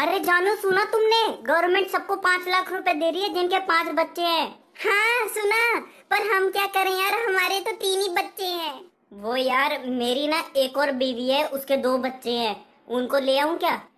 अरे जानू सुना तुमने गवर्नमेंट सबको पाँच लाख रुपए दे रही है जिनके पाँच बच्चे हैं हाँ सुना पर हम क्या करें यार हमारे तो तीन ही बच्चे हैं वो यार मेरी ना एक और बीवी है उसके दो बच्चे हैं उनको ले आऊं क्या